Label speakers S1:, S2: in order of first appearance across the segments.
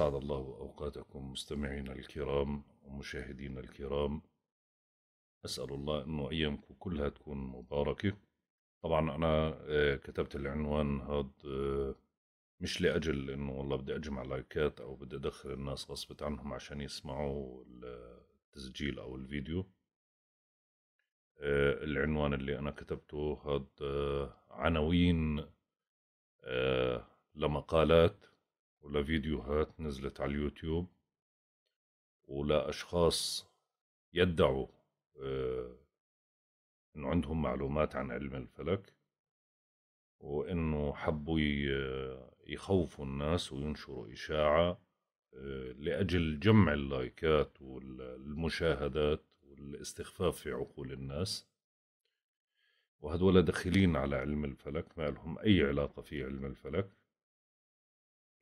S1: أسعد الله أوقاتكم مستمعينا الكرام ومشاهدينا الكرام أسأل الله أن أيامكم كلها تكون مباركة طبعا أنا آه، كتبت العنوان هذا آه، مش لأجل أنه والله بدي أجمع لايكات أو بدي أدخل الناس غصبت عنهم عشان يسمعوا التسجيل أو الفيديو آه، العنوان اللي أنا كتبته هذا عناوين لمقالات ولفيديوهات نزلت على اليوتيوب ولأشخاص يدعوا آه، انه عندهم معلومات عن علم الفلك وانه حبوا آه، يخوفوا الناس وينشروا اشاعه آه، لاجل جمع اللايكات والمشاهدات والاستخفاف في عقول الناس وهدول دخلين على علم الفلك ما لهم اي علاقه في علم الفلك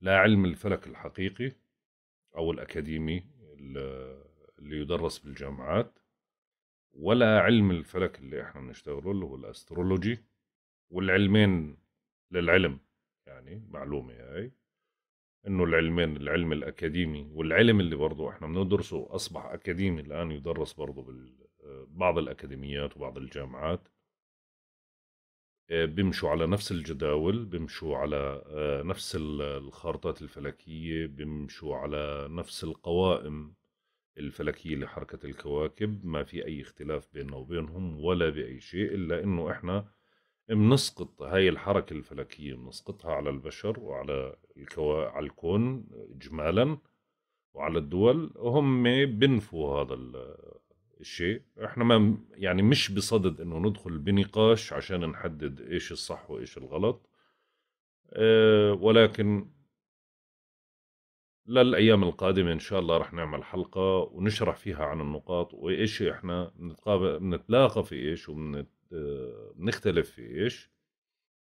S1: لا علم الفلك الحقيقي أو الأكاديمي اللي يدرس بالجامعات ولا علم الفلك اللي احنا بنشتغله اللي هو الاسترولوجي والعلمين للعلم يعني معلومة هاي انه العلمين العلم الاكاديمي والعلم اللي برضه احنا بندرسه اصبح اكاديمي الان يدرس برضه ببعض الاكاديميات وبعض الجامعات بيمشوا على نفس الجداول بيمشوا على آه، نفس الخارطات الفلكية بيمشوا على نفس القوائم الفلكية لحركة الكواكب ما في أي اختلاف بيننا وبينهم ولا بأي شيء إلا إنه إحنا بنسقط هاي الحركة الفلكية بنسقطها على البشر وعلى الكوا... على الكون إجمالا وعلى الدول وهم بنفوا هذا الشيء احنا ما يعني مش بصدد انه ندخل بنقاش عشان نحدد ايش الصح وايش الغلط اه ولكن للايام القادمه ان شاء الله رح نعمل حلقه ونشرح فيها عن النقاط وايش احنا بنتلاقى في ايش وبنختلف آه، في ايش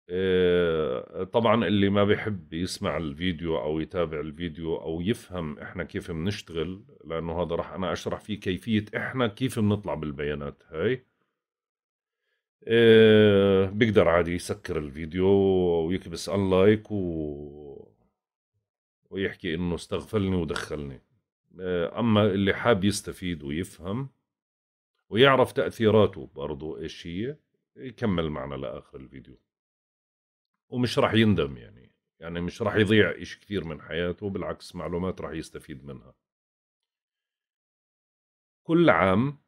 S1: آه، طبعا اللي ما بيحب يسمع الفيديو او يتابع الفيديو او يفهم احنا كيف بنشتغل لانه هذا راح انا اشرح فيه كيفيه احنا كيف بنطلع بالبيانات هاي آه، بيقدر عادي يسكر الفيديو ويكبس اللايك و... ويحكي انه استغفلني ودخلني آه، اما اللي حاب يستفيد ويفهم ويعرف تاثيراته برضو ايش هي يكمل معنا لاخر الفيديو ومش راح يندم يعني يعني مش راح يضيع إشي كثير من حياته بالعكس
S2: معلومات راح يستفيد منها كل عام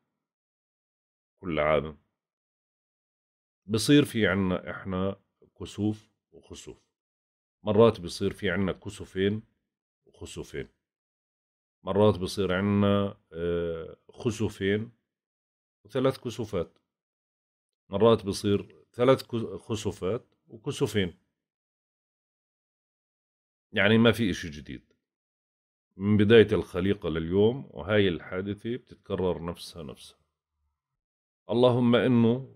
S2: كل عام بصير في عنا إحنا كسوف وخسوف مرات بصير في عنا كسوفين
S1: وخسوفين مرات بصير عنا آه، خسوفين
S2: وثلاث كسوفات مرات بصير ثلاث خسوفات وكسوفين يعني ما في إشي جديد
S1: من بداية الخليقة لليوم وهاي الحادثة بتتكرر نفسها نفسها
S2: اللهم إنه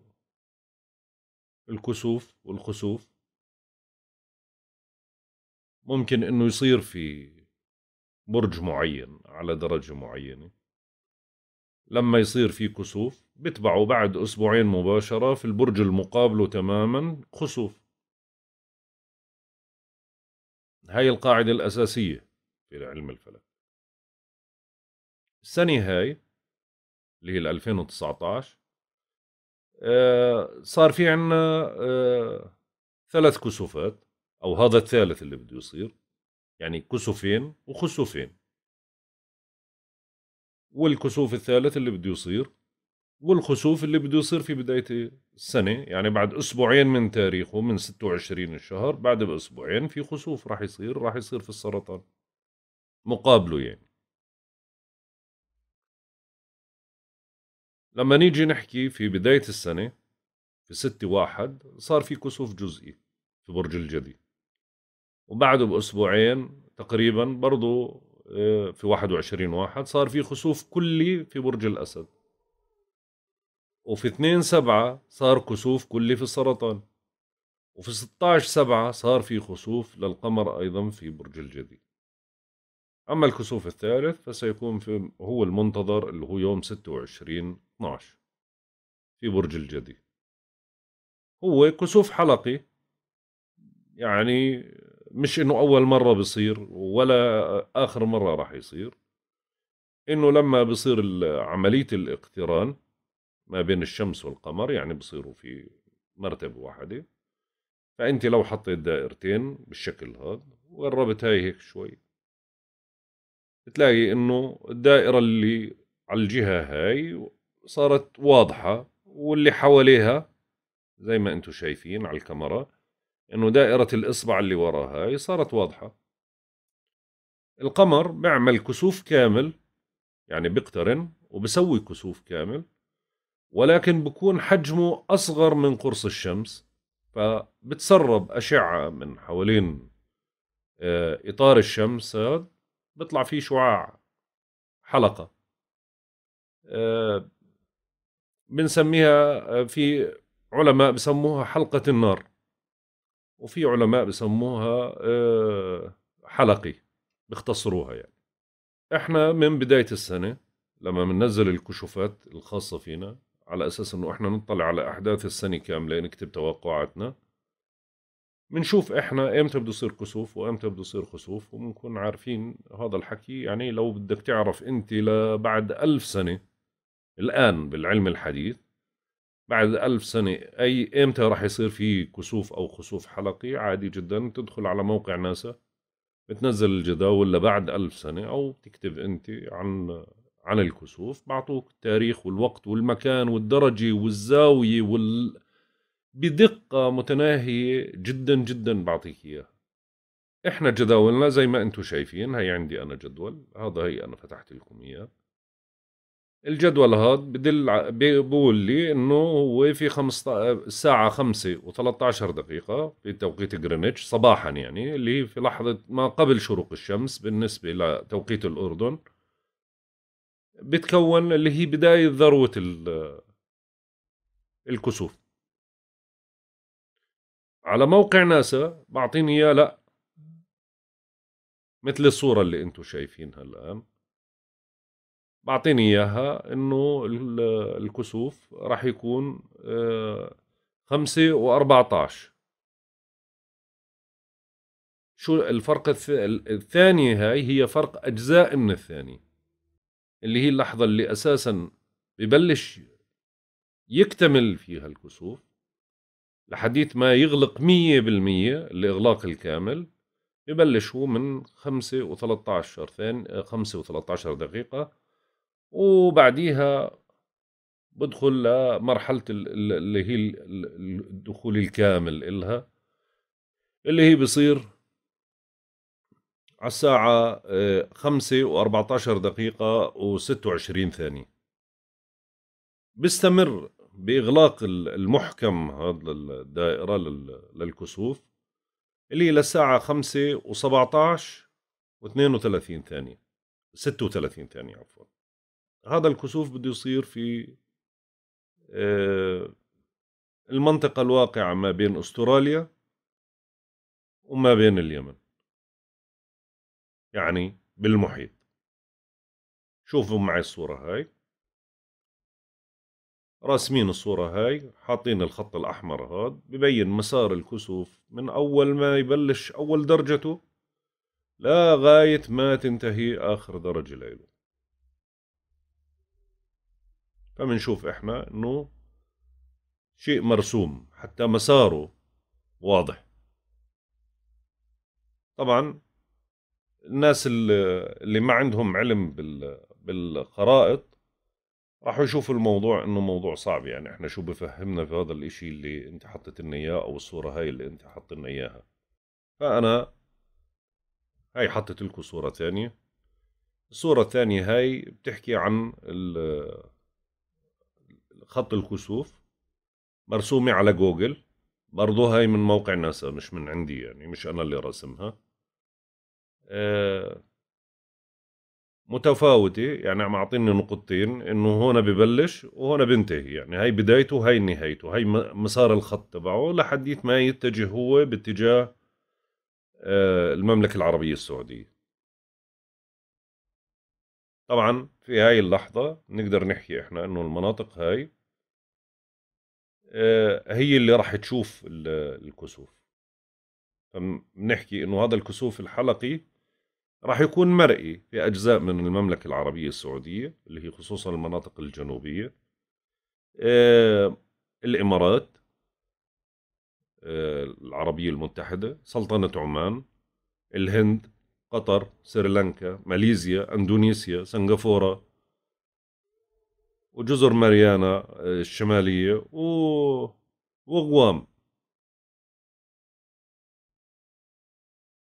S2: الكسوف والخسوف ممكن إنه يصير في برج معين على درجة معينة لما يصير في
S1: كسوف بيطبعوا بعد أسبوعين مباشرة في البرج المقابل تماما خسوف
S2: هاي القاعدة الأساسية في علم الفلك السنة هاي اللي هي 2019 آه، صار في عنا آه،
S1: ثلاث كسوفات أو هذا الثالث اللي بده يصير يعني كسوفين وخسوفين والكسوف الثالث اللي بده يصير والخسوف اللي بده يصير في بداية السنة يعني بعد أسبوعين من تاريخه من
S2: 26 الشهر بعد بأسبوعين في خسوف راح يصير راح يصير في السرطان مقابله يعني لما نيجي نحكي في بداية السنة في ستة واحد صار في كسوف
S1: جزئي في برج الجدي وبعده بأسبوعين تقريبا برضو آه، في واحد وعشرين واحد صار في خسوف كلي في برج الأسد وفي 2 سبعة صار كسوف كلي في السرطان وفي 16 سبعة صار في خسوف للقمر أيضا في برج الجدي أما الكسوف الثالث فسيكون في هو المنتظر اللي هو يوم 26 12 في برج الجدي هو كسوف حلقي يعني مش انه اول مره بصير ولا اخر مره راح يصير انه لما بصير عمليه الاقتران ما بين الشمس والقمر يعني بصيروا في مرتبة واحدة فأنت لو حطيت دائرتين بالشكل هذا وقربت هاي هيك شوي بتلاقي إنه الدائرة اللي على الجهة هاي صارت واضحة واللي حواليها زي ما انتم شايفين على الكاميرا انه دائرة الاصبع اللي وراها هاي صارت واضحة القمر بيعمل كسوف كامل يعني بيقترن وبسوي كسوف كامل ولكن بكون حجمه أصغر من قرص الشمس فبتسرب أشعة من حوالين آه، إطار الشمس بيطلع فيه شعاع حلقة
S2: آه،
S1: بنسميها آه، في علماء بسموها حلقة النار وفي علماء بسموها حلقي بيختصروها يعني احنا من بداية السنة لما بننزل الكشوفات الخاصة فينا على أساس أنه إحنا نطلع على أحداث السنة كاملة نكتب توقعاتنا بنشوف إحنا إمتى بده يصير كسوف وإمتى بده يصير خسوف وبنكون عارفين هذا الحكي يعني لو بدك تعرف أنت لبعد ألف سنة الآن بالعلم الحديث بعد ألف سنة أي إمتى راح يصير في كسوف أو خسوف حلقي عادي جدا تدخل على موقع ناسا بتنزل الجداول لبعد ألف سنة أو بتكتب أنت عن عن الكسوف بعطوك التاريخ والوقت والمكان والدرجة والزاوية وال... بدقة متناهية جدا جدا بعطيك إياها احنا جداولنا زي ما انتم شايفين هي عندي انا جدول هذا هي انا فتحت لكم اياه الجدول هذا بدل بيقول لي انه هو في خمسة الساعة خمسة و13 دقيقة في توقيت جرينتش صباحا يعني اللي في لحظة ما قبل شروق الشمس بالنسبة
S2: لتوقيت الأردن بتكون اللي هي بداية ذروة الكسوف على موقع ناسا بعطيني اياه لا مثل الصورة اللي
S1: انتم شايفينها الآن بعطيني إياها إنه الكسوف راح يكون آه، خمسة عشر شو الفرق الثانية هاي هي فرق أجزاء من الثانية اللي هي اللحظة اللي أساسا ببلش يكتمل فيها الكسوف لحديث ما يغلق مية بالمية الإغلاق الكامل ببلش هو من خمسة وثلاثة عشر ثاني خمسة وثلاثة عشر دقيقة وبعديها بدخل لمرحلة اللي هي الدخول الكامل إلها اللي هي بصير على الساعة 5 آه، و14 دقيقة و26 ثانية بيستمر بإغلاق المحكم هذا الدائرة للكسوف اللي للساعة 5 و17 و32 ثانية 36 ثانية عفوا هذا الكسوف بده يصير في
S2: آه، المنطقة الواقعة ما بين أستراليا وما بين اليمن يعني بالمحيط شوفوا معي الصورة هاي
S1: راسمين الصورة هاي حاطين الخط الأحمر هاد ببين مسار الكسوف من أول ما يبلش أول درجته لغاية ما تنتهي آخر درجة لإله فمنشوف إحنا إنه شيء مرسوم حتى مساره واضح طبعا الناس اللي ما عندهم علم بالخرائط راحوا يشوفوا الموضوع انه موضوع صعب يعني احنا شو بفهمنا في هذا الاشي اللي انت حطيت لنا اياه او الصوره هاي اللي انت حطيت لنا اياها فانا هاي حطيت لكم صوره ثانيه الصوره الثانيه هاي بتحكي عن خط الكسوف مرسومه على جوجل برضو هاي من موقع ناسا مش من عندي يعني مش انا اللي رسمها آه، متفاوتة يعني عم أعطيني نقطتين إنه هون ببلش وهون بنتهي يعني هاي بدايته هاي نهايته هاي مسار الخط تبعه لحديث ما يتجه هو باتجاه آه، المملكة العربية السعودية طبعا في هاي اللحظة نقدر نحكي إحنا إنه المناطق هاي آه، هي اللي راح تشوف الكسوف فبنحكي إنه هذا الكسوف الحلقي راح يكون مرئي في أجزاء من المملكة العربية السعودية اللي هي خصوصا المناطق الجنوبية آه، الإمارات آه، العربية المتحدة سلطنة عمان الهند قطر سريلانكا ماليزيا أندونيسيا سنغافورة وجزر ماريانا
S2: آه، الشمالية و... وغوام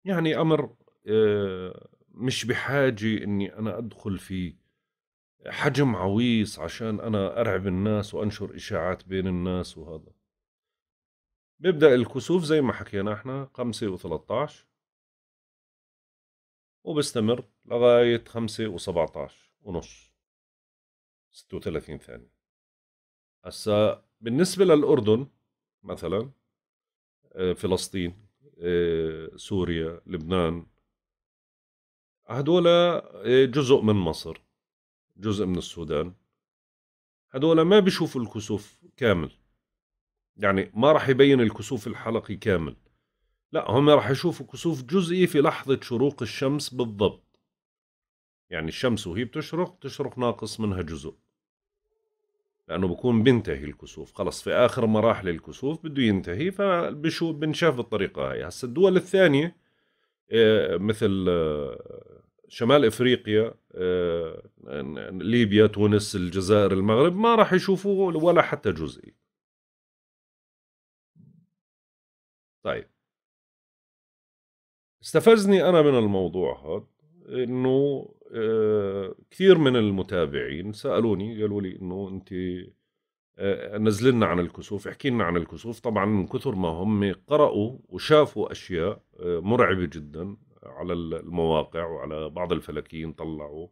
S2: يعني أمر آه، مش
S1: بحاجة اني انا ادخل في حجم عويص عشان انا ارعب الناس وانشر اشاعات بين الناس وهذا بيبدا الكسوف زي ما حكينا احنا 5 و13 وبستمر لغاية 5 و17 ونص 36 ثانية هسا بالنسبة للأردن مثلا آه، فلسطين آه، سوريا لبنان هدول آه، جزء من مصر جزء من السودان هدول ما بيشوفوا الكسوف كامل يعني ما راح يبين الكسوف الحلقي كامل لا هم راح يشوفوا كسوف جزئي في لحظة شروق الشمس بالضبط يعني الشمس وهي بتشرق تشرق ناقص منها جزء لأنه بكون بينتهي الكسوف خلص في آخر مراحل الكسوف بده ينتهي فبنشاف بالطريقة هاي هسا الدول الثانية مثل آه، شمال افريقيا آه، ليبيا تونس الجزائر المغرب ما راح
S2: يشوفوه ولا حتى جزئي طيب استفزني انا من الموضوع هذا
S1: انه آه، كثير من المتابعين سالوني قالوا لي انه انت نزل لنا عن الكسوف احكي لنا عن الكسوف طبعا من كثر ما هم قرأوا وشافوا أشياء آه، مرعبة جدا على المواقع وعلى بعض الفلكيين طلعوا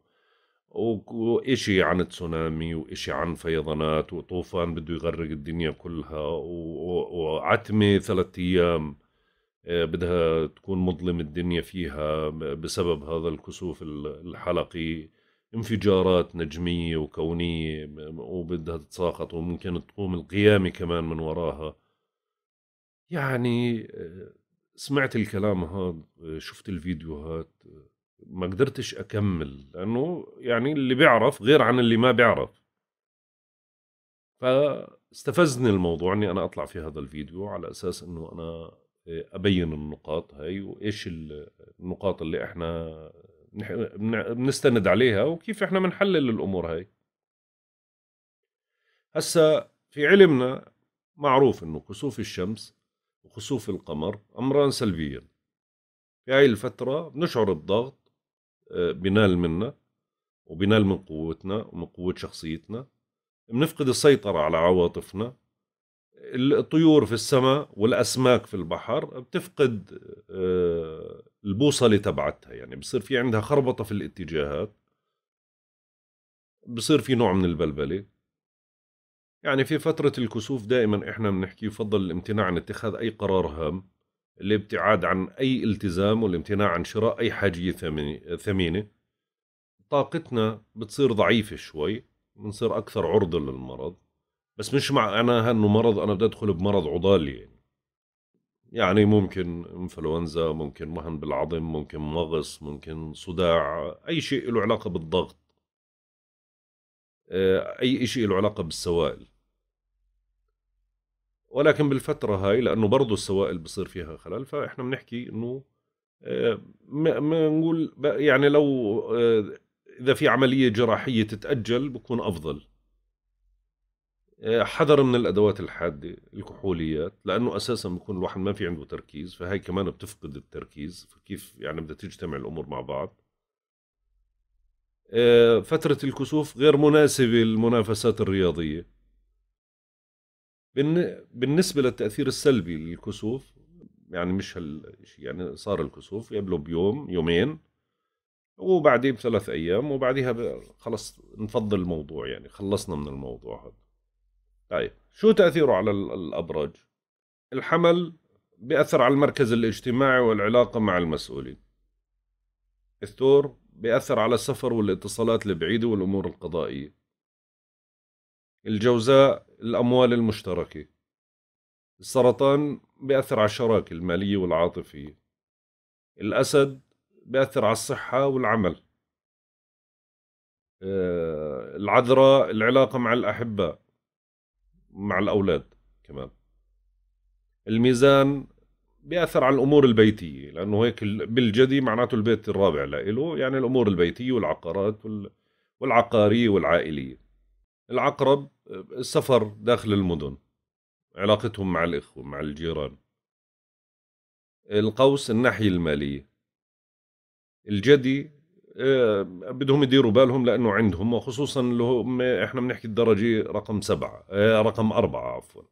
S1: وإشي عن تسونامي وإشي عن فيضانات وطوفان بده يغرق الدنيا كلها وعتمة ثلاثة أيام آه، بدها تكون مظلم الدنيا فيها بسبب هذا الكسوف الحلقي انفجارات نجمية وكونية وبدها تتساقط وممكن تقوم القيامة كمان من وراها يعني آه، سمعت الكلام هذا آه، شفت الفيديوهات آه، ما قدرتش أكمل لأنه يعني اللي بيعرف غير عن اللي ما بيعرف فاستفزني الموضوع أني أنا أطلع في هذا الفيديو على أساس أنه أنا أبين النقاط هاي وإيش النقاط اللي إحنا بنستند عليها وكيف احنا بنحلل الامور هاي هسا في علمنا معروف انه كسوف الشمس وكسوف القمر امران سلبيا في هاي الفتره بنشعر الضغط آه، بنال منا وبنال من قوتنا ومن قوه شخصيتنا بنفقد السيطره على عواطفنا الطيور في السماء والاسماك في البحر بتفقد آه، البوصله تبعتها يعني بصير في عندها خربطه في الاتجاهات بصير في نوع من البلبله يعني في فتره الكسوف دائما احنا بنحكي يفضل الامتناع عن اتخاذ اي قرار هام الابتعاد عن اي التزام والامتناع عن شراء اي حاجيه ثمينه طاقتنا بتصير ضعيفه شوي بنصير اكثر عرضه للمرض بس مش معناها انه مرض انا بدي ادخل بمرض عضالي يعني, يعني ممكن انفلونزا ممكن وهن بالعظم ممكن مغص ممكن صداع اي شيء له علاقه بالضغط آه، اي شيء له علاقه بالسوائل ولكن بالفتره هاي لانه برضه السوائل بصير فيها خلل فاحنا بنحكي انه بنقول آه، يعني لو آه، اذا في عمليه جراحيه تتاجل بكون افضل آه، حذر من الادوات الحاده الكحوليات لانه اساسا بيكون الواحد ما في عنده تركيز فهي كمان بتفقد التركيز فكيف يعني بدها تجتمع الامور مع بعض آه، فترة الكسوف غير مناسبة للمنافسات الرياضية بالنسبة للتأثير السلبي للكسوف يعني مش هالشيء يعني صار الكسوف قبله بيوم يومين وبعدين بثلاث أيام وبعديها خلص نفضل الموضوع يعني خلصنا من الموضوع هذا طيب شو تاثيره على الابراج الحمل بياثر على المركز الاجتماعي والعلاقه مع المسؤولين الثور بياثر على السفر والاتصالات البعيده والامور القضائيه الجوزاء الاموال المشتركه السرطان بياثر على الشراكه الماليه والعاطفيه الاسد بياثر على الصحه والعمل آه، العذراء العلاقه مع الاحباء مع الاولاد كمان الميزان بياثر على الامور البيتيه لانه هيك بالجدي معناته البيت الرابع لإله يعني الامور البيتيه والعقارات والعقاريه والعائليه العقرب السفر داخل المدن علاقتهم مع الاخوه مع الجيران القوس الناحيه الماليه الجدي آه، بدهم يديروا بالهم لانه عندهم وخصوصا اللي هم احنا بنحكي الدرجه رقم سبعه آه، رقم اربعه عفوا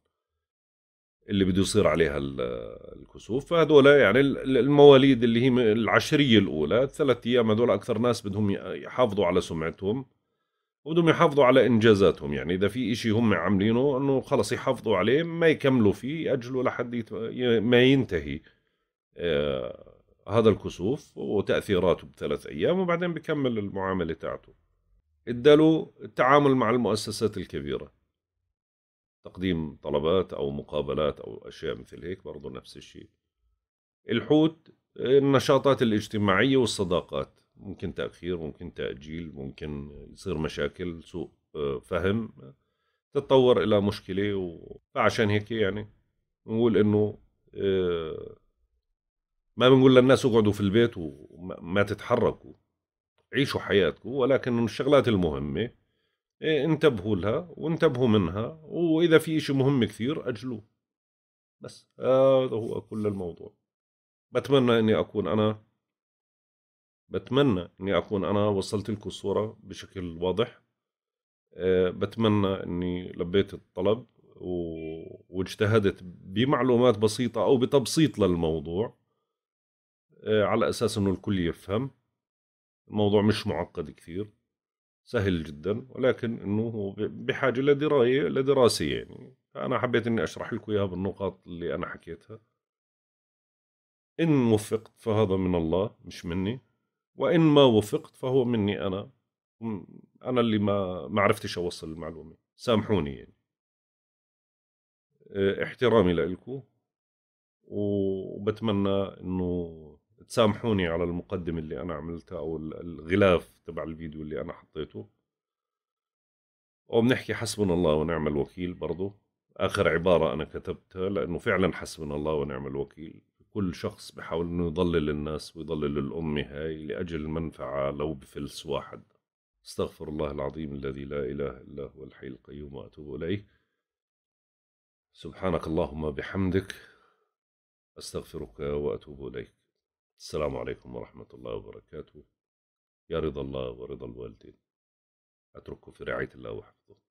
S1: اللي بده يصير عليها الكسوف فهذول يعني المواليد اللي هي العشريه الاولى ثلاث ايام هذول اكثر ناس بدهم يحافظوا على سمعتهم وبدهم يحافظوا على انجازاتهم يعني اذا في إشي هم عاملينه انه خلص يحافظوا عليه ما يكملوا فيه ياجلوا لحد ما ينتهي آه، هذا الكسوف وتاثيراته بثلاث ايام وبعدين بكمل المعامله تاعته اداله التعامل مع المؤسسات الكبيره تقديم طلبات او مقابلات او اشياء مثل هيك برضه نفس الشيء الحوت النشاطات الاجتماعيه والصداقات ممكن تاخير ممكن تاجيل ممكن يصير مشاكل سوء آه، فهم تتطور الى مشكله و... فعشان هيك يعني نقول انه آه، ما بنقول للناس اقعدوا في البيت وما تتحركوا عيشوا حياتكم ولكن الشغلات المهمة إيه، انتبهوا لها وانتبهوا منها وإذا في إشي مهم كثير أجلوه بس هذا هو كل الموضوع بتمنى أني أكون أنا بتمنى أني أكون أنا وصلت لكم الصورة بشكل واضح إيه، بتمنى أني لبيت الطلب واجتهدت بمعلومات بسيطة أو بتبسيط للموضوع آه، على أساس أنه الكل يفهم الموضوع مش معقد كثير سهل جدا ولكن أنه بحاجة لدراية لدراسة يعني فأنا حبيت أني أشرح لكم إياها بالنقاط اللي أنا حكيتها إن وفقت فهذا من الله مش مني وإن ما وفقت فهو مني أنا أنا اللي ما ما عرفتش أوصل المعلومة سامحوني يعني آه، احترامي لكم وبتمنى إنه تسامحوني على المقدمه اللي انا عملتها او الغلاف تبع الفيديو اللي انا حطيته وبنحكي حسبنا الله ونعم الوكيل برضه اخر عباره انا كتبتها لانه فعلا حسبنا الله ونعم الوكيل كل شخص بحاول انه يضلل الناس ويضلل الامه هاي لاجل منفعه لو بفلس واحد استغفر الله العظيم الذي لا اله الا هو الحي القيوم واتوب اليه سبحانك اللهم بحمدك استغفرك واتوب اليك السلام عليكم ورحمة الله وبركاته
S2: يا رضا الله ورضا الوالدين أترككم في رعاية الله وحفظه